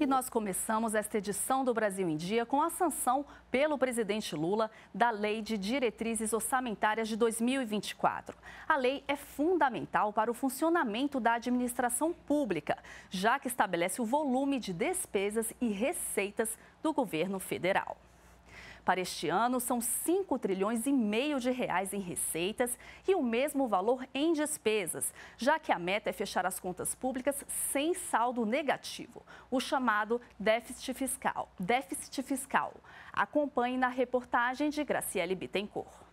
E nós começamos esta edição do Brasil em Dia com a sanção pelo presidente Lula da Lei de Diretrizes Orçamentárias de 2024. A lei é fundamental para o funcionamento da administração pública, já que estabelece o volume de despesas e receitas do governo federal. Para este ano, são 5 trilhões e meio de reais em receitas e o mesmo valor em despesas, já que a meta é fechar as contas públicas sem saldo negativo, o chamado déficit fiscal. Déficit fiscal. Acompanhe na reportagem de Graciele Bittencourt.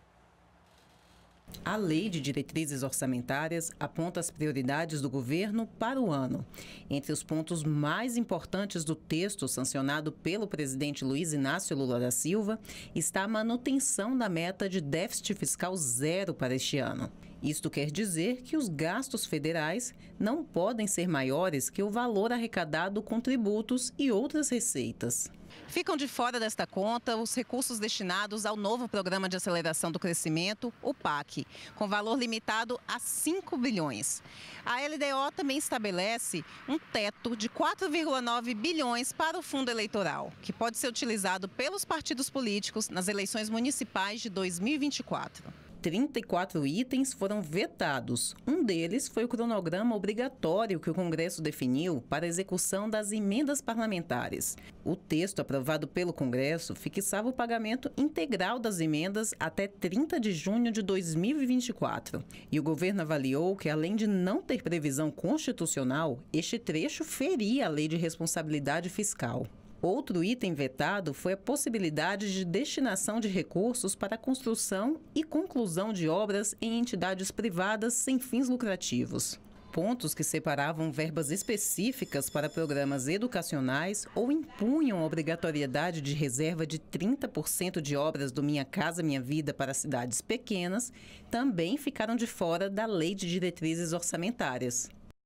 A Lei de Diretrizes Orçamentárias aponta as prioridades do governo para o ano. Entre os pontos mais importantes do texto sancionado pelo presidente Luiz Inácio Lula da Silva está a manutenção da meta de déficit fiscal zero para este ano. Isto quer dizer que os gastos federais não podem ser maiores que o valor arrecadado com tributos e outras receitas. Ficam de fora desta conta os recursos destinados ao novo Programa de Aceleração do Crescimento, o PAC, com valor limitado a 5 bilhões. A LDO também estabelece um teto de 4,9 bilhões para o fundo eleitoral, que pode ser utilizado pelos partidos políticos nas eleições municipais de 2024. 34 itens foram vetados. Um deles foi o cronograma obrigatório que o Congresso definiu para a execução das emendas parlamentares. O texto aprovado pelo Congresso fixava o pagamento integral das emendas até 30 de junho de 2024. E o governo avaliou que, além de não ter previsão constitucional, este trecho feria a Lei de Responsabilidade Fiscal. Outro item vetado foi a possibilidade de destinação de recursos para a construção e conclusão de obras em entidades privadas sem fins lucrativos. Pontos que separavam verbas específicas para programas educacionais ou impunham a obrigatoriedade de reserva de 30% de obras do Minha Casa Minha Vida para cidades pequenas também ficaram de fora da Lei de Diretrizes Orçamentárias.